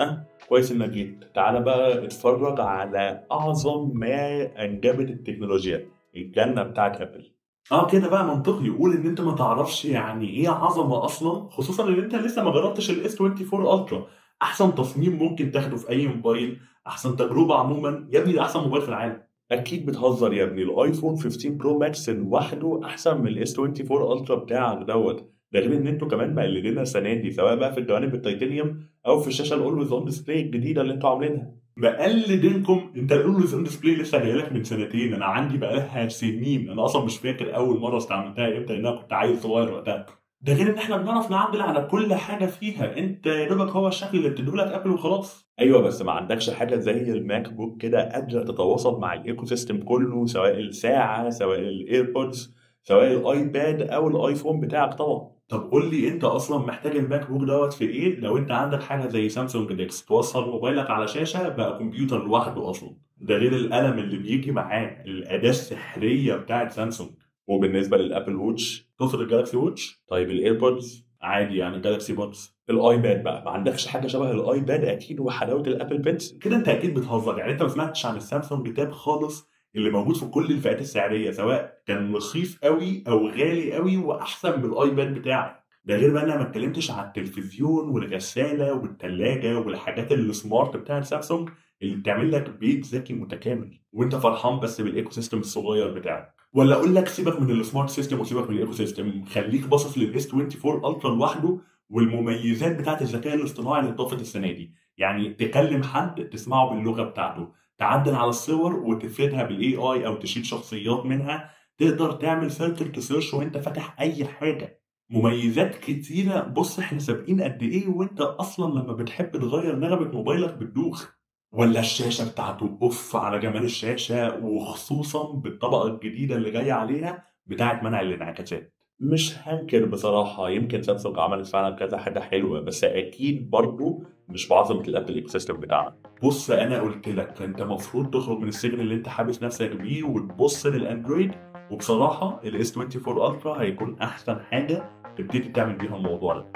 أه كويس انك جيت تعالى بقى اتفرج على اعظم ما انجبت التكنولوجيا الجنه بتاعت ابل اه كده بقى منطقي يقول ان انت ما تعرفش يعني ايه عظمه اصلا خصوصا ان انت لسه ما جربتش الاس 24 الترا احسن تصميم ممكن تاخده في اي موبايل احسن تجربه عموما يا ابني ده احسن موبايل في العالم اكيد بتهزر يا ابني الايفون 15 برو ماكس لوحده احسن من الاس 24 الترا بتاعك دوت ده غير ان انتوا كمان مقلدينها السنه دي سواء بقى في الجوانب التيتانيوم او في الشاشه الاولويز اون ديسبلاي الجديده اللي انتوا عاملينها مقلدينكم انت الاولويز اون ديسبلاي لسه جاي لك من سنتين انا عندي بقى لها سنين انا اصلا مش فاكر اول مره استعملتها امتى لان انا كنت عيل صغير وقتها ده غير ان احنا بنعرف نعدل على كل حاجه فيها انت يا دوبك هو الشكل اللي بتديهولك ابل وخلاص ايوه بس ما عندكش حاجه زي الماك بوك كده قادره تتواصل مع الايكو سيستم كله سواء الساعه سواء الايربودز سواء الايباد او الايفون بتاعك طبعا طب قول لي انت اصلا محتاج الماك بوك دوت في ايه لو انت عندك حاجه زي سامسونج ديكس توصل موبايلك على شاشه بقى كمبيوتر لوحده اصلا ده غير القلم اللي بيجي معاه الاداه السحريه بتاعت سامسونج وبالنسبه للابل ووتش تفرض الجالكسي ووتش طيب الايربودز عادي يعني جالكسي بودز الايباد بقى ما عندكش حاجه شبه الايباد اكيد وحلاوه الابل بيدز كده انت اكيد بتهزر يعني انت ما سمعتش عن السامسونج تاب خالص اللي موجود في كل الفئات السعريه سواء كان رخيص قوي او غالي قوي واحسن من الايباد بتاعك ده غير بقى انا ما اتكلمتش على التلفزيون والغساله والثلاجه والحاجات السمارت بتاعت سامسونج اللي بتعمل لك بيت ذكي متكامل وانت فرحان بس بالايكو سيستم الصغير بتاعك ولا اقول لك سيبك من السمارت سيستم وسيبك من الايكو سيستم خليك باصص للاس 24 الترا لوحده والمميزات بتاعت الذكاء الاصطناعي اللي اتضافت السنه دي يعني تكلم حد تسمعه باللغه بتاعته تعدل على الصور وتفردها بالاي اي او تشيل شخصيات منها تقدر تعمل فلتر تسيرش وانت فاتح اي حاجه مميزات كتيرة بص احنا سابقين قد ايه وانت اصلا لما بتحب تغير نغمة موبايلك بتدوخ ولا الشاشة بتاعته اوف على جمال الشاشة وخصوصا بالطبقة الجديدة اللي جاية عليها بتاعة منع الانعكاسات مش هنكر بصراحة يمكن سامسونج عملت فعلا كذا حاجة حلوة بس أكيد برضه مش بعظمه الابل ايكو سيستم بتاعنا بص انا قلت لك انت المفروض تخرج من السجن اللي انت حابس نفسك بيه وتبص للاندرويد وبصراحه الاس 24 الترا هيكون احسن حاجه تبتدي تعمل بيها الموضوع ده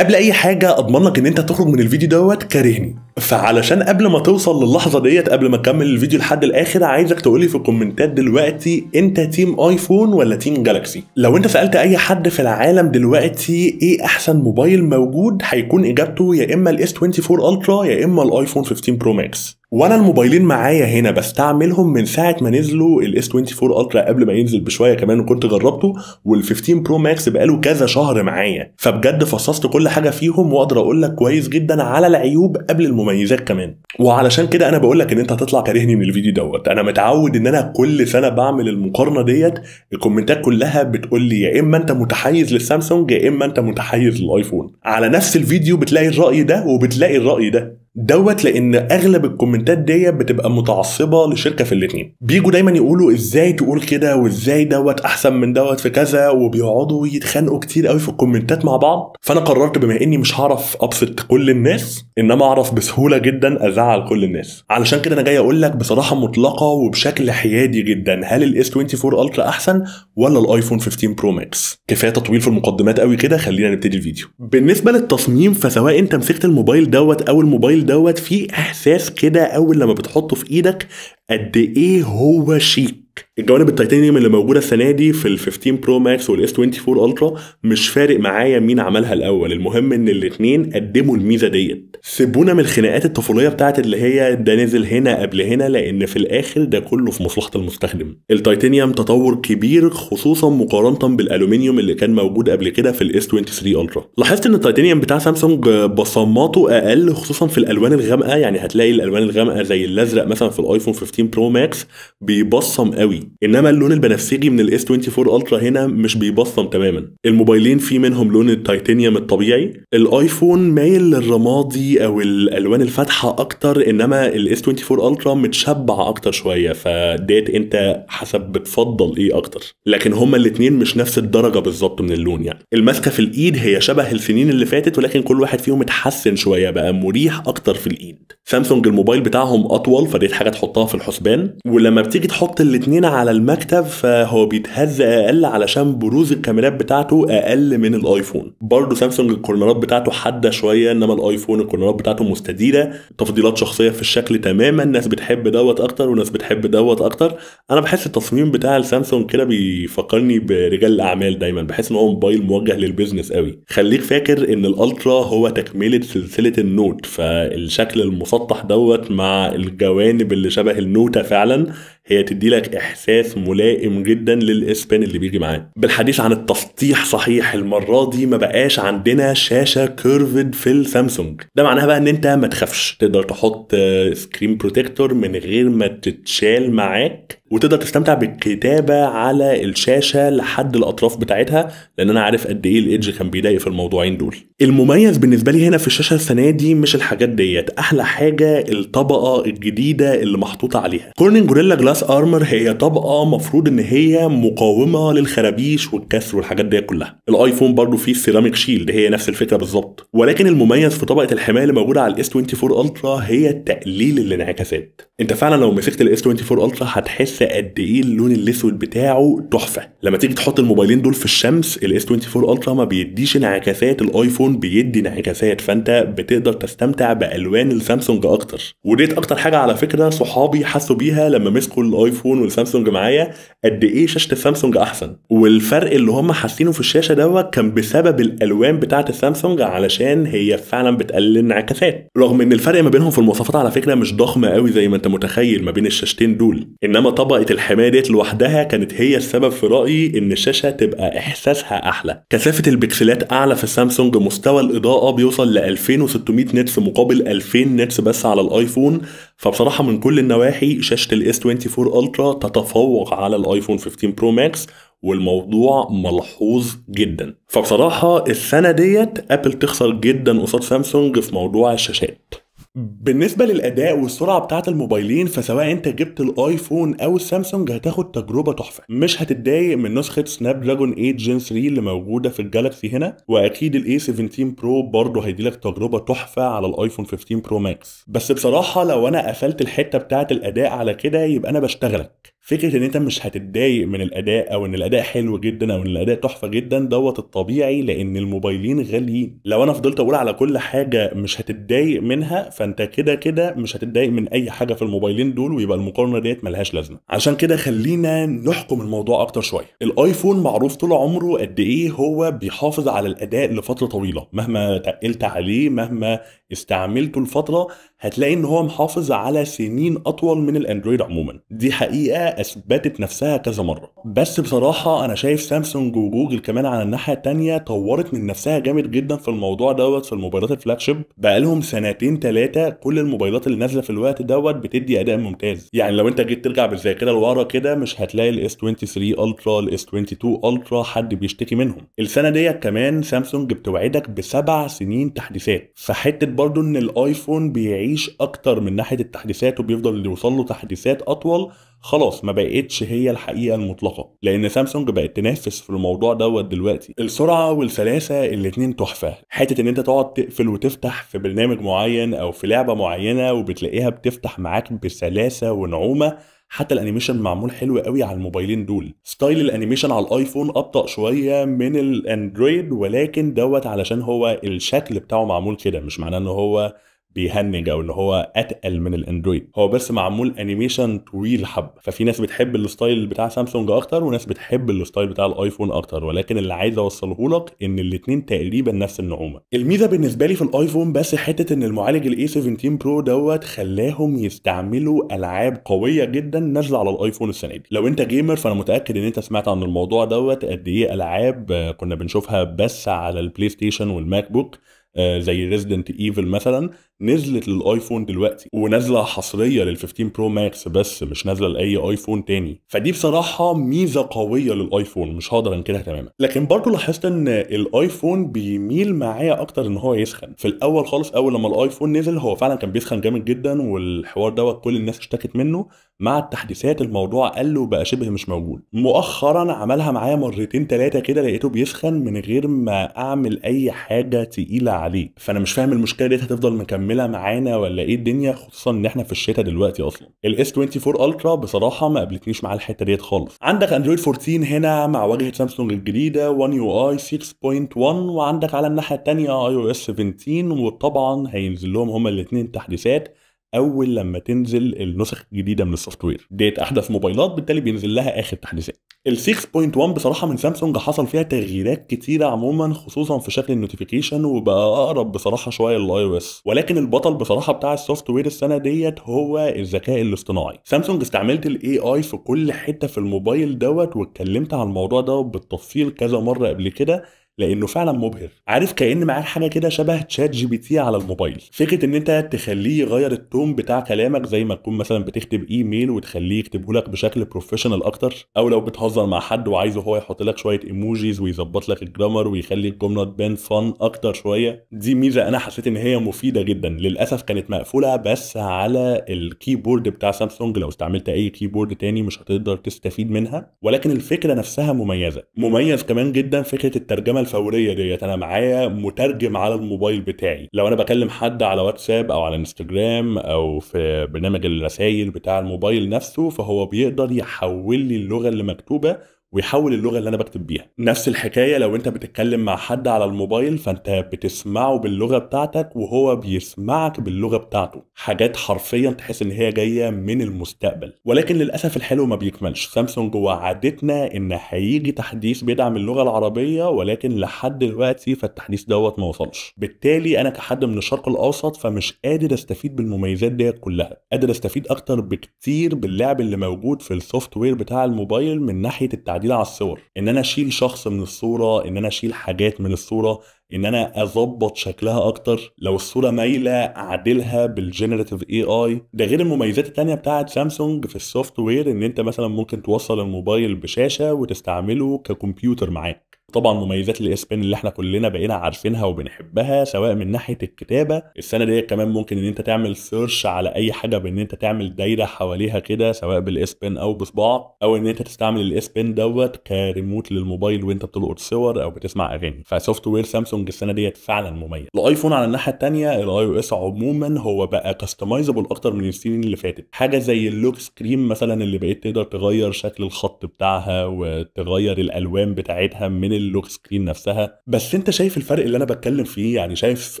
قبل اي حاجه اضمن لك ان انت تخرج من الفيديو دوت كارهني فعلشان قبل ما توصل للحظه ديت قبل ما اكمل الفيديو لحد الاخر عايزك تقولي في الكومنتات دلوقتي انت تيم ايفون ولا تيم جالاكسي لو انت سالت اي حد في العالم دلوقتي ايه احسن موبايل موجود هيكون اجابته يا اما الاس 24 الترا يا اما الايفون 15 برو ماكس وانا الموبايلين معايا هنا بستعملهم من ساعه ما نزلوا الاس 24 الترا قبل ما ينزل بشويه كمان وكنت جربته وال15 برو ماكس بقاله كذا شهر معايا فبجد فصصت كل حاجه فيهم واقدر اقول لك كويس جدا على العيوب قبل المميزات كمان وعلشان كده انا بقول لك ان انت هتطلع كارهني من الفيديو دوت انا متعود ان انا كل سنه بعمل المقارنه ديت الكومنتات كلها بتقول لي يا اما انت متحيز للسامسونج يا اما انت متحيز للايفون على نفس الفيديو بتلاقي الراي ده وبتلاقي الراي ده دوت لان اغلب الكومنتات دي بتبقى متعصبه لشركه في الاثنين بيجوا دايما يقولوا ازاي تقول كده وازاي دوت احسن من دوت في كذا وبيقعدوا يتخانقوا كتير قوي في الكومنتات مع بعض فانا قررت بما اني مش هعرف ابسط كل الناس انما اعرف بسهوله جدا ازعل كل الناس علشان كده انا جاي اقول لك بصراحه مطلقه وبشكل حيادي جدا هل الاس 24 الترا احسن ولا الايفون 15 برو ماكس كفايه تطويل في المقدمات قوي كده خلينا نبتدي الفيديو بالنسبه للتصميم فسواء انت مسكت الموبايل دوت او الموبايل دوت في احساس كده اول لما بتحطه في ايدك قد ايه هو شيك الجوانب التيتانيوم اللي موجوده السنه دي في ال 15 برو ماكس والاس 24 الترا مش فارق معايا مين عملها الاول المهم ان الاثنين قدموا الميزه ديت سيبونا من الخناقات الطفوليه بتاعت اللي هي ده نزل هنا قبل هنا لان في الاخر ده كله في مصلحه المستخدم التيتانيوم تطور كبير خصوصا مقارنه بالالومنيوم اللي كان موجود قبل كده في الاس 23 الترا لاحظت ان التيتانيوم بتاع سامسونج بصماته اقل خصوصا في الالوان الغامقه يعني هتلاقي الالوان الغامقه زي الازرق مثلا في الايفون 15 15 برو ماكس بيبصم قوي انما اللون البنفسجي من الاس 24 الترا هنا مش بيبصم تماما الموبايلين في منهم لون التيتانيوم الطبيعي الايفون مايل للرمادي او الالوان الفاتحه اكتر انما الاس 24 الترا متشبع اكتر شويه فديت انت حسب بتفضل ايه اكتر لكن هما الاثنين مش نفس الدرجه بالظبط من اللون يعني الماسكه في الايد هي شبه السنين اللي فاتت ولكن كل واحد فيهم اتحسن شويه بقى مريح اكتر في الايد سامسونج الموبايل بتاعهم اطول فديت حاجه تحطها في حسبان ولما بتيجي تحط الاتنين على المكتب فهو بيتهز اقل علشان بروز الكاميرات بتاعته اقل من الايفون برضه سامسونج الكورنرات بتاعته حاده شويه انما الايفون الكورنرات بتاعته مستديره تفضيلات شخصيه في الشكل تماما ناس بتحب دوت اكتر وناس بتحب دوت اكتر انا بحس التصميم بتاع السامسونج كده بيفكرني برجال الاعمال دايما بحس ان هو موبايل موجه للبيزنس قوي خليك فاكر ان الالترا هو تكمله سلسله النوت فالشكل المسطح دوت مع الجوانب اللي شبه note erfüllen, هي تدي لك احساس ملائم جدا للاسبان اللي بيجي معاه بالحديث عن التسطيح صحيح المره دي ما بقاش عندنا شاشه كيرفد في السامسونج ده معناها بقى ان انت ما تخافش تقدر تحط سكرين بروتكتور من غير ما تتشال معاك وتقدر تستمتع بالكتابه على الشاشه لحد الاطراف بتاعتها لان انا عارف قد ايه الايدج كان بيضايق في الموضوعين دول المميز بالنسبه لي هنا في الشاشه السنه دي مش الحاجات ديت احلى حاجه الطبقه الجديده اللي محطوطه عليها كورنينج جوريلا الجلاس ارمر هي طبقه مفروض ان هي مقاومه للخرابيش والكسر والحاجات دي كلها الايفون برضه فيه السيراميك شيلد هي نفس الفكره بالظبط ولكن المميز في طبقه الحمايه اللي موجوده على الاس 24 الترا هي تقليل الانعكاسات انت فعلا لو مسكت الاس 24 الترا هتحس قد ايه اللون الاسود بتاعه تحفه لما تيجي تحط الموبايلين دول في الشمس الاس 24 الترا ما بيديش انعكاسات الايفون بيدي انعكاسات فانت بتقدر تستمتع بالوان السامسونج اكتر وديت اكتر حاجه على فكره صحابي حسوا بيها لما مسكوا كل الايفون والسامسونج معايا قد ايه شاشه السامسونج احسن والفرق اللي هم حاسينه في الشاشه دوت كان بسبب الالوان بتاعه السامسونج علشان هي فعلا بتقلل انعكاسات رغم ان الفرق ما بينهم في المواصفات على فكره مش ضخمه قوي زي ما انت متخيل ما بين الشاشتين دول انما طبقه الحمايه ديت لوحدها كانت هي السبب في رايي ان الشاشه تبقى احساسها احلى كثافه البكسلات اعلى في السامسونج مستوى الاضاءه بيوصل ل 2600 نتس مقابل 2000 نتس بس على الايفون فبصراحه من كل النواحي شاشه الاس 24 24 الترا تتفوق على الايفون 15 برو ماكس والموضوع ملحوظ جدا فبصراحة السنة ديت ابل تخسر جدا قصاد سامسونج في موضوع الشاشات بالنسبه للاداء والسرعه بتاعه الموبايلين فسواء انت جبت الايفون او السامسونج هتاخد تجربه تحفه مش هتتضايق من نسخه سناب دراجون 8 جين 3 اللي موجوده في الجالكسي هنا واكيد الاي 17 برو برضه هيديلك تجربه تحفه على الايفون 15 برو ماكس بس بصراحه لو انا قفلت الحته بتاعه الاداء على كده يبقى انا بشتغلك فكره ان انت مش هتتضايق من الاداء او ان الاداء حلو جدا او ان الاداء تحفه جدا دوت الطبيعي لان الموبايلين غاليين لو انا فضلت اقول على كل حاجه مش هتتضايق منها فانت كده كده مش هتتضايق من اي حاجه في الموبايلين دول ويبقى المقارنه ديت ملهاش لازمه عشان كده خلينا نحكم الموضوع اكتر شويه الايفون معروف طول عمره قد ايه هو بيحافظ على الاداء لفتره طويله مهما تقلت عليه مهما استعملته لفتره هتلاقي ان هو محافظ على سنين اطول من الاندرويد عموما دي حقيقه اثبتت نفسها كذا مره بس بصراحه انا شايف سامسونج وجوجل كمان على الناحيه الثانيه طورت من نفسها جامد جدا في الموضوع دوت في الموبايلات الفلاجشيب لهم سنتين ثلاثه كل الموبايلات اللي نازله في الوقت دوت بتدي اداء ممتاز يعني لو انت جيت ترجع بالذاكره لورا كده مش هتلاقي الاس 23 الترا الاس 22 الترا حد بيشتكي منهم السنه ديت كمان سامسونج بتوعدك بسبع سنين تحديثات فحته برضو ان الايفون بيعيد بيعيش اكتر من ناحيه التحديثات وبيفضل يوصل له تحديثات اطول خلاص ما بقتش هي الحقيقه المطلقه لان سامسونج بقت تنافس في الموضوع دوت دلوقتي السرعه والسلاسه الاثنين تحفه حته ان انت تقعد تقفل وتفتح في برنامج معين او في لعبه معينه وبتلاقيها بتفتح معاك بسلاسه ونعومه حتى الانيميشن معمول حلو قوي على الموبايلين دول ستايل الانيميشن على الايفون ابطا شويه من الاندرويد ولكن دوت علشان هو الشكل بتاعه معمول كده مش معناه ان هو بيهنج او ان هو اتقل من الاندرويد هو بس معمول انيميشن طويل حبه ففي ناس بتحب الستايل بتاع سامسونج اكتر وناس بتحب الستايل بتاع الايفون اكتر ولكن اللي عايز اوصله لك ان الاثنين تقريبا نفس النعومه الميزه بالنسبه لي في الايفون بس حته ان المعالج الاي 17 برو دوت خلاهم يستعملوا العاب قويه جدا نازله على الايفون السنه دي لو انت جيمر فانا متاكد ان انت سمعت عن الموضوع دوت قد ايه العاب آه، كنا بنشوفها بس على البلاي ستيشن والماك بوك زي ريزيدنت ايفل مثلا نزلت للايفون دلوقتي ونازله حصريه لل 15 برو ماكس بس مش نازله لاي ايفون تاني فدي بصراحه ميزه قويه للايفون مش هقدر انكرها تماما لكن برضو لاحظت ان الايفون بيميل معايا اكتر ان هو يسخن في الاول خالص اول لما الايفون نزل هو فعلا كان بيسخن جامد جدا والحوار دوت كل الناس اشتكت منه مع التحديثات الموضوع قل وبقى شبه مش موجود مؤخرا عملها معايا مرتين ثلاثه كده لقيته بيسخن من غير ما اعمل اي حاجه تقيله عليه فانا مش فاهم المشكله دي هتفضل مكمله مكمله معانا ولا ايه الدنيا خصوصا ان احنا في الشتاء دلوقتي اصلا الاس 24 الترا بصراحه ما قابلتنيش مع الحته ديت خالص عندك اندرويد 14 هنا مع واجهه سامسونج الجديده 1 يو اي 6.1 وعندك على الناحيه الثانيه اي او اس 17 وطبعا هينزل لهم هما الاثنين تحديثات اول لما تنزل النسخ الجديده من السوفت وير ديت احدث موبايلات بالتالي بينزل لها اخر تحديثات ال 6.1 بصراحه من سامسونج حصل فيها تغييرات كتيره عموما خصوصا في شكل النوتيفيكيشن وبقى اقرب بصراحه شويه للاي او اس ولكن البطل بصراحه بتاع السوفت وير السنه ديت هو الذكاء الاصطناعي سامسونج استعملت الاي اي في كل حته في الموبايل دوت واتكلمت عن الموضوع ده بالتفصيل كذا مره قبل كده لانه فعلا مبهر عارف كان معاه حاجه كده شبه تشات جي بي تي على الموبايل فكره ان انت تخليه يغير التون بتاع كلامك زي ما تكون مثلا بتكتب ايميل وتخليه يكتبه لك بشكل بروفيشنال اكتر او لو بتهزر مع حد وعايزه هو يحط لك شويه ايموجيز ويظبط لك الجرامر ويخلي الجمله تبان فن اكتر شويه دي ميزه انا حسيت ان هي مفيده جدا للاسف كانت مقفوله بس على الكيبورد بتاع سامسونج لو استعملت اي كيبورد تاني مش هتقدر تستفيد منها ولكن الفكره نفسها مميزه مميز كمان جدا فكره الترجمه الفوريه ديت انا معايا مترجم على الموبايل بتاعي لو انا بكلم حد على واتساب او على انستجرام او في برنامج الرسائل بتاع الموبايل نفسه فهو بيقدر يحول لي اللغه اللي مكتوبه ويحول اللغه اللي انا بكتب بيها نفس الحكايه لو انت بتتكلم مع حد على الموبايل فانت بتسمعه باللغه بتاعتك وهو بيسمعك باللغه بتاعته حاجات حرفيا تحس ان هي جايه من المستقبل ولكن للاسف الحلو ما بيكملش سامسونج وعدتنا ان هيجي تحديث بيدعم اللغه العربيه ولكن لحد دلوقتي فالتحديث دوت ما وصلش بالتالي انا كحد من الشرق الاوسط فمش قادر استفيد بالمميزات ديت كلها قادر استفيد اكتر بكتير باللعب اللي موجود في السوفت وير بتاع الموبايل من ناحيه التعديل التعديل على الصور ان انا اشيل شخص من الصوره ان انا اشيل حاجات من الصوره ان انا اظبط شكلها اكتر لو الصوره مايله اعدلها بالجنريتيف اي اي ده غير المميزات التانية بتاعه سامسونج في السوفت وير ان انت مثلا ممكن توصل الموبايل بشاشه وتستعمله ككمبيوتر معاك طبعا مميزات الاسبان اللي احنا كلنا بقينا عارفينها وبنحبها سواء من ناحيه الكتابه السنه دي كمان ممكن ان انت تعمل سيرش على اي حاجه بان انت تعمل دايره حواليها كده سواء بالاسبن او بصباعك او ان انت تستعمل الاسبن دوت كريموت للموبايل وانت بتلقط صور او بتسمع اغاني فسوفت وير سامسونج السنه ديت فعلا مميز الايفون على الناحيه الثانيه الاي او اس عموما هو بقى كاستمايزبل اكتر من السنين اللي فاتت حاجه زي اللوك سكرين مثلا اللي بقيت تقدر تغير شكل الخط بتاعها وتغير الالوان بتاعتها من اللوك سكرين نفسها بس انت شايف الفرق اللي انا بتكلم فيه يعني شايف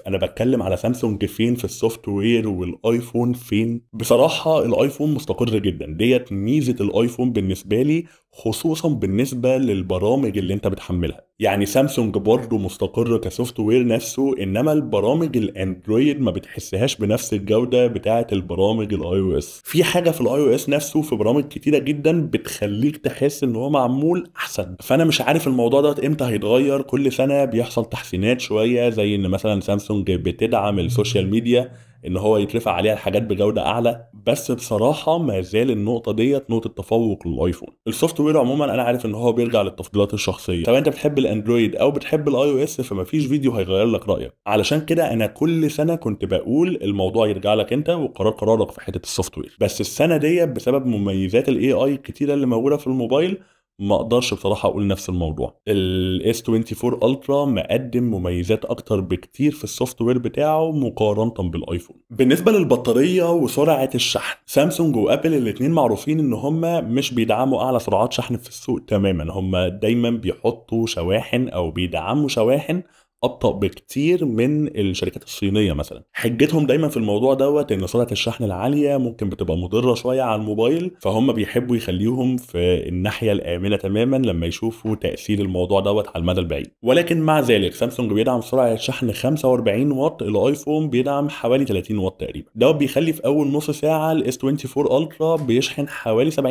انا بتكلم على سامسونج فين في السوفت وير والايفون فين بصراحه الايفون مستقر جدا ديت ميزه الايفون بالنسبه لي خصوصا بالنسبه للبرامج اللي انت بتحملها يعني سامسونج برضه مستقر كسوفت وير نفسه انما البرامج الاندرويد ما بتحسهاش بنفس الجوده بتاعه البرامج الاي او اس في حاجه في الاي او اس نفسه في برامج كتيره جدا بتخليك تحس ان هو معمول احسن فانا مش عارف الموضوع ده امتى هيتغير كل سنه بيحصل تحسينات شويه زي ان مثلا سامسونج بتدعم السوشيال ميديا ان هو يترفع عليها الحاجات بجوده اعلى بس بصراحه ما زال النقطه ديت نقطه تفوق للايفون السوفت وير عموما انا عارف ان هو بيرجع للتفضيلات الشخصيه سواء انت بتحب الاندرويد او بتحب الاي او اس فمفيش فيديو هيغير لك رايك علشان كده انا كل سنه كنت بقول الموضوع يرجع لك انت وقرار قرارك في حته السوفت وير بس السنه ديت بسبب مميزات الاي اي الكتيره اللي موجوده في الموبايل ما اقدرش بصراحه اقول نفس الموضوع الاس 24 الترا مقدم مميزات اكتر بكتير في السوفت وير بتاعه مقارنه بالايفون بالنسبه للبطاريه وسرعه الشحن سامسونج وابل الاثنين معروفين ان هما مش بيدعموا اعلى سرعات شحن في السوق تماما هما دايما بيحطوا شواحن او بيدعموا شواحن ابطا بكتير من الشركات الصينيه مثلا حجتهم دايما في الموضوع دوت ان سرعه الشحن العاليه ممكن بتبقى مضره شويه على الموبايل فهم بيحبوا يخليهم في الناحيه الامنه تماما لما يشوفوا تاثير الموضوع دوت على المدى البعيد ولكن مع ذلك سامسونج بيدعم سرعه شحن 45 واط الايفون بيدعم حوالي 30 واط تقريبا دوت بيخلي في اول نص ساعه الاس 24 الترا بيشحن حوالي 70%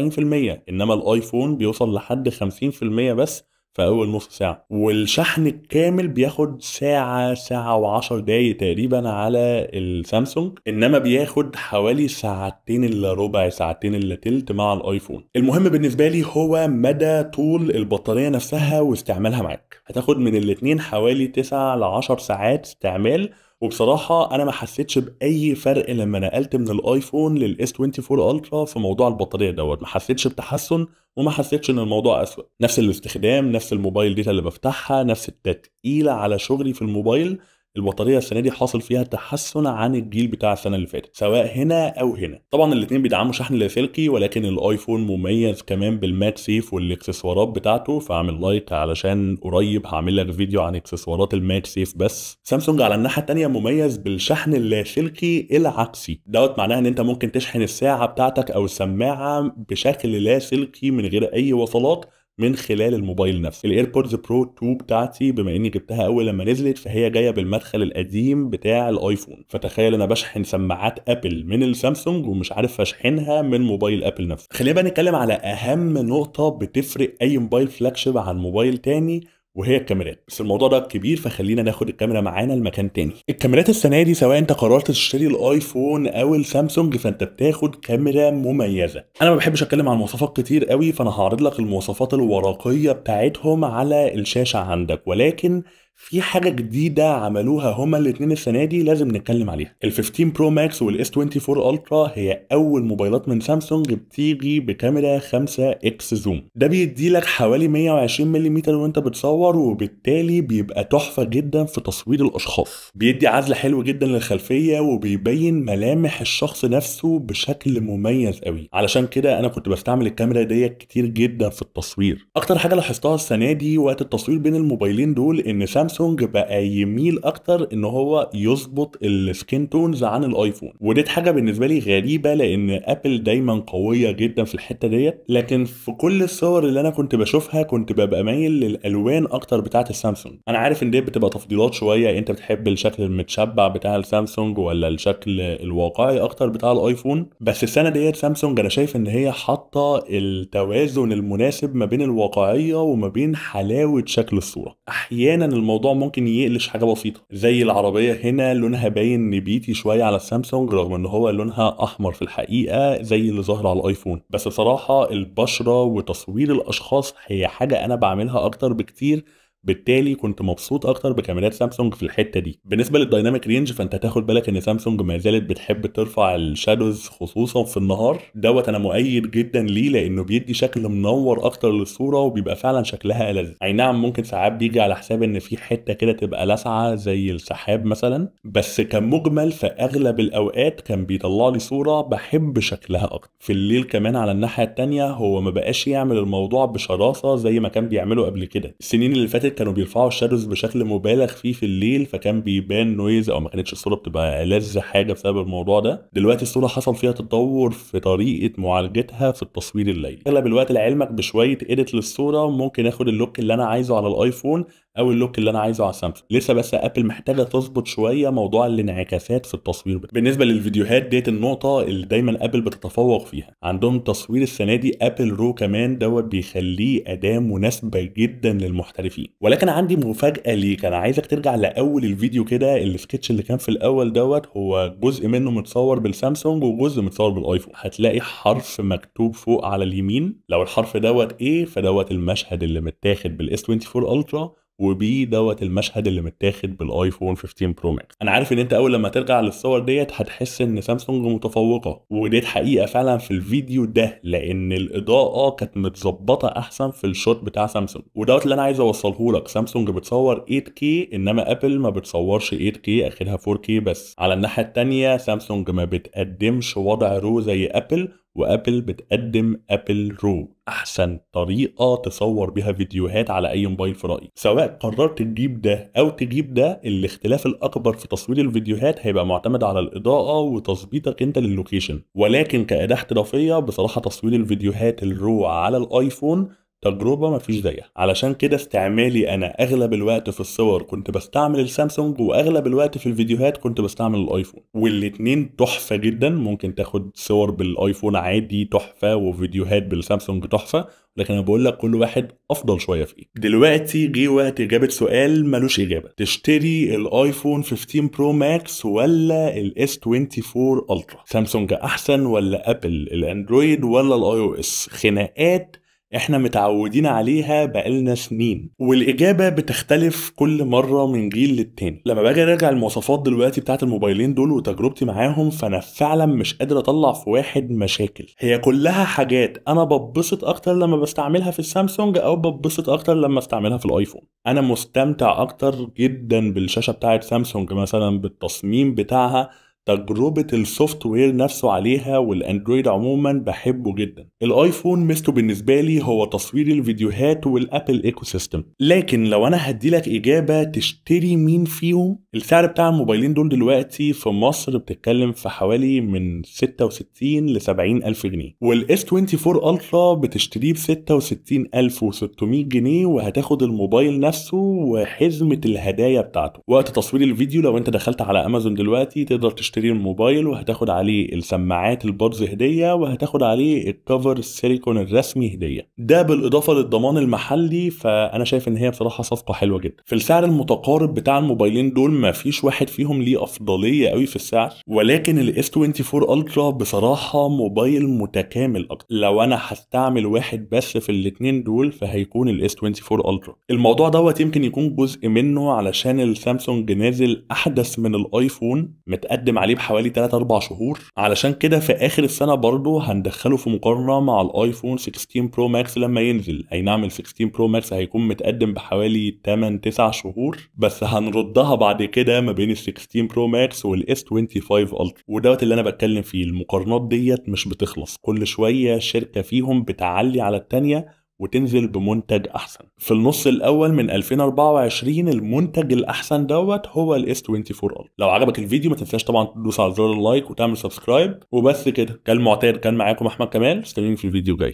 انما الايفون بيوصل لحد 50% بس في اول نص ساعه والشحن الكامل بياخد ساعه ساعه و10 دقايق تقريبا على السامسونج انما بياخد حوالي ساعتين الا ربع ساعتين الا تلت مع الايفون المهم بالنسبه لي هو مدى طول البطاريه نفسها واستعمالها معاك هتاخد من الاثنين حوالي 9 ل 10 ساعات استعمال وبصراحه انا ما حسيتش باي فرق لما نقلت من الايفون للاس 24 الترا في موضوع البطاريه دوت ما حسيتش بتحسن وما حسيتش ان الموضوع أسوأ، نفس الاستخدام نفس الموبايل ديتا اللي بفتحها نفس التتقيله على شغلي في الموبايل البطاريه السنه دي حاصل فيها تحسن عن الجيل بتاع السنه اللي فاتت سواء هنا او هنا طبعا الاثنين بيدعموا شحن لاسلكي ولكن الايفون مميز كمان بالماك سيف والاكسسوارات بتاعته فاعمل لايك علشان قريب هعمل لك فيديو عن اكسسوارات الماك سيف بس سامسونج على الناحيه الثانيه مميز بالشحن اللاسلكي العكسي دوت معناها ان انت ممكن تشحن الساعه بتاعتك او السماعه بشكل لاسلكي من غير اي وصلات من خلال الموبايل نفسه الايربودز برو 2 بتاعتي بما اني جبتها اول لما نزلت فهي جايه بالمدخل القديم بتاع الايفون فتخيل انا بشحن سماعات ابل من السامسونج ومش عارف اشحنها من موبايل ابل نفسه خلينا بقى نتكلم على اهم نقطه بتفرق اي موبايل فلاج عن موبايل تاني وهي الكاميرات بس الموضوع ده كبير فخلينا ناخد الكاميرا معانا لمكان تاني الكاميرات السنه دي سواء انت قررت تشتري الايفون او السامسونج فانت بتاخد كاميرا مميزه انا ما بحبش اتكلم عن مواصفات كتير قوي فانا هعرض لك المواصفات الورقيه بتاعتهم على الشاشه عندك ولكن في حاجه جديده عملوها هما الاتنين السنه دي لازم نتكلم عليها ال 15 برو ماكس s 24 الترا هي اول موبايلات من سامسونج بتيجي بكاميرا 5 اكس زوم ده بيدي لك حوالي 120 ملم وانت بتصور وبالتالي بيبقى تحفه جدا في تصوير الاشخاص بيدي عزل حلو جدا للخلفيه وبيبين ملامح الشخص نفسه بشكل مميز قوي علشان كده انا كنت بستعمل الكاميرا ديت كتير جدا في التصوير اكتر حاجه لاحظتها السنه دي وقت التصوير بين الموبايلين دول ان سامسونج سامسونج بقى يميل اكتر ان هو يظبط السكين تونز عن الايفون ودي حاجه بالنسبه لي غريبه لان ابل دايما قويه جدا في الحته ديت لكن في كل الصور اللي انا كنت بشوفها كنت ببقى مايل للالوان اكتر بتاعه السامسونج انا عارف ان دي بتبقى تفضيلات شويه انت بتحب الشكل المتشبع بتاع السامسونج ولا الشكل الواقعي اكتر بتاع الايفون بس السنه ديت سامسونج انا شايف ان هي حاطه التوازن المناسب ما بين الواقعيه وما بين حلاوه شكل الصوره احيانا الموضوع الموضوع ممكن يقلش حاجه بسيطه زي العربيه هنا لونها باين نبيتي شويه على السامسونج رغم ان هو لونها احمر في الحقيقه زي اللي ظاهر على الايفون بس صراحه البشره وتصوير الاشخاص هي حاجه انا بعملها اكتر بكتير بالتالي كنت مبسوط اكتر بكاميرات سامسونج في الحته دي بالنسبه للدايناميك رينج فانت تاخد بالك ان سامسونج ما زالت بتحب ترفع الشادوز خصوصا في النهار دوت انا مؤيد جدا ليه لانه بيدي شكل منور اكتر للصوره وبيبقى فعلا شكلها ألذ اي نعم ممكن ساعات بيجي على حساب ان في حته كده تبقى لاسعه زي السحاب مثلا بس كمجمل في اغلب الاوقات كان بيطلع لي صوره بحب شكلها اكتر في الليل كمان على الناحيه الثانيه هو ما بقاش يعمل الموضوع بشراسه زي ما كان بيعمله قبل كده السنين اللي فاتت كانوا بيرفعوا الشادوز بشكل مبالغ فيه في الليل فكان بيبان نويز او ما كانتش الصوره بتبقى لذ حاجه بسبب الموضوع ده دلوقتي الصوره حصل فيها تطور في طريقه معالجتها في التصوير الليلي اغلب الوقت لعلمك بشويه اديت للصوره ممكن اخد اللوك اللي انا عايزه على الايفون او اللوك اللي انا عايزه على سامسونج لسه بس ابل محتاجه تظبط شويه موضوع الانعكاسات في التصوير بتاعي. بالنسبه للفيديوهات ديت النقطه اللي دايما ابل بتتفوق فيها عندهم تصوير السنه دي ابل رو كمان دوت بيخليه اداه مناسبه جدا للمحترفين ولكن عندي مفاجاه ليك انا عايزك ترجع لاول الفيديو كده السكتش اللي كان في الاول دوت هو جزء منه متصور بالسامسونج وجزء متصور بالايفون هتلاقي حرف مكتوب فوق على اليمين لو الحرف دوت ايه فدوت المشهد اللي متاخد بالاس 24 الترا وبي دوت المشهد اللي متاخد بالايفون 15 برو ماكس انا عارف ان انت اول لما ترجع للصور ديت هتحس ان سامسونج متفوقه وديت حقيقه فعلا في الفيديو ده لان الاضاءه كانت متظبطه احسن في الشوت بتاع سامسونج ودوت اللي انا عايز اوصله لك سامسونج بتصور 8K انما ابل ما بتصورش 8K اخرها 4K بس على الناحيه الثانيه سامسونج ما بتقدمش وضع رو زي ابل وابل بتقدم ابل رو احسن طريقه تصور بيها فيديوهات على اي موبايل في رايي سواء قررت تجيب ده او تجيب ده الاختلاف الاكبر في تصوير الفيديوهات هيبقى معتمد على الاضاءه وتظبيطك انت للوكيشن ولكن كاداه احترافيه بصراحه تصوير الفيديوهات الرو على الايفون تجربه مفيش زيها علشان كده استعمالي انا اغلب الوقت في الصور كنت بستعمل السامسونج واغلب الوقت في الفيديوهات كنت بستعمل الايفون والاتنين تحفه جدا ممكن تاخد صور بالايفون عادي تحفه وفيديوهات بالسامسونج تحفه لكن انا بقول لك كل واحد افضل شويه في ايه دلوقتي جه وقت اجابه سؤال ملوش اجابه تشتري الايفون 15 برو ماكس ولا الاس 24 الترا سامسونج احسن ولا ابل الاندرويد ولا الاي او اس خناقات احنا متعودين عليها بقالنا سنين والاجابه بتختلف كل مره من جيل للتاني لما باجي اراجع المواصفات دلوقتي بتاعه الموبايلين دول وتجربتي معاهم فانا فعلا مش قادر اطلع في واحد مشاكل هي كلها حاجات انا ببسط اكتر لما بستعملها في السامسونج او ببسط اكتر لما استعملها في الايفون انا مستمتع اكتر جدا بالشاشه بتاعه سامسونج مثلا بالتصميم بتاعها تجربة السوفت وير نفسه عليها والاندرويد عموما بحبه جدا الايفون ميزته بالنسبة لي هو تصوير الفيديوهات والابل ايكو سيستم لكن لو انا هديلك اجابة تشتري مين فيهم السعر بتاع الموبايلين دول دلوقتي في مصر بتتكلم في حوالي من 66 ل 70 الف جنيه والاس 24 الترا بتشتريه ب 66600 جنيه وهتاخد الموبايل نفسه وحزمة الهدايا بتاعته وقت تصوير الفيديو لو انت دخلت على امازون دلوقتي تقدر تشتري تشتري الموبايل وهتاخد عليه السماعات البارز هديه وهتاخد عليه الكفر السيليكون الرسمي هديه ده بالاضافه للضمان المحلي فانا شايف ان هي بصراحه صفقه حلوه جدا في السعر المتقارب بتاع الموبايلين دول ما فيش واحد فيهم ليه افضليه قوي في السعر ولكن الاس 24 الترا بصراحه موبايل متكامل اكتر لو انا هستعمل واحد بس في الاثنين دول فهيكون الاس 24 الترا الموضوع دوت يمكن يكون جزء منه علشان السامسونج نازل احدث من الايفون متقدم عليه بحوالي 3 4 شهور علشان كده في اخر السنه برضه هندخله في مقارنه مع الايفون 16 برو ماكس لما ينزل اي نعم ال 16 برو ماكس هيكون متقدم بحوالي 8 9 شهور بس هنردها بعد كده ما بين ال 16 برو ماكس والاس 25 الترا ودوت اللي انا بتكلم فيه المقارنات ديت مش بتخلص كل شويه شركه فيهم بتعلي على الثانيه وتنزل بمنتج احسن في النص الاول من 2024 المنتج الاحسن دوت هو الاس 24 الترا لو عجبك الفيديو ما تنساش طبعا تدوس على زر اللايك وتعمل سبسكرايب وبس كده كالمعتاد كان معاكم احمد كمال استنوني في الفيديو الجاي